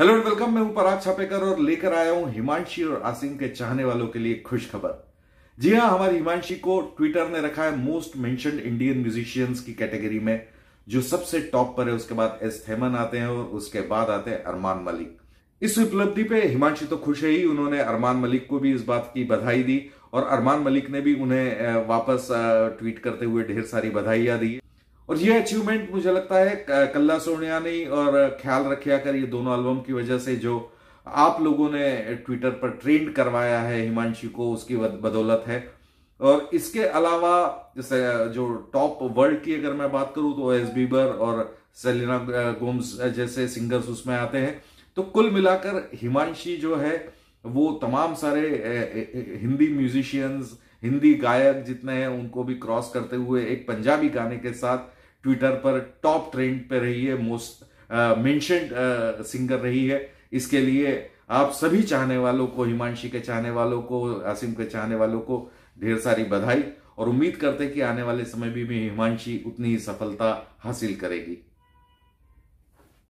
hello and welcome मैं हूं पराग छापेकर और लेकर आया हूं हिमांशी और आसिम के चाहने वालों के लिए खुश खबर जी हां हमारी हिमांशी को ट्विटर ने रखा है मोस्ट मेंशन इंडियन म्यूजिशियंस की कैटेगरी में जो सबसे टॉप पर है उसके बाद एस थेमन आते हैं और उसके बाद आते हैं अरमान मलिक इस उपलब्धि पे हिमांशी तो खुश है ही उन्होंने अरमान मलिक को भी इस बात की बधाई दी और अरमान मलिक ने भी उन्हें वापस ट्वीट करते हुए ढेर सारी बधाइयां दी और ये अचीवमेंट मुझे लगता है कल्ला सोनियानी और ख्याल रखिया कर ये दोनों एल्बम की वजह से जो आप लोगों ने ट्विटर पर ट्रेंड करवाया है हिमांशी को उसकी बदौलत है और इसके अलावा जैसे जो टॉप वर्ल्ड की अगर मैं बात करूं तो एस बीबर और सेलिना गोम्स जैसे सिंगर्स उसमें आते हैं तो कुल मिलाकर हिमांशी जो है वो तमाम सारे हिंदी म्यूजिशियंस हिंदी गायक जितने हैं उनको भी क्रॉस करते हुए एक पंजाबी गाने के साथ ट्विटर पर टॉप ट्रेंड पर रही है मोस्ट मेंशन सिंगर रही है इसके लिए आप सभी चाहने वालों को हिमांशी के चाहने वालों को आसिम के चाहने वालों को ढेर सारी बधाई और उम्मीद करते कि आने वाले समय भी में हिमांशी उतनी ही सफलता हासिल करेगी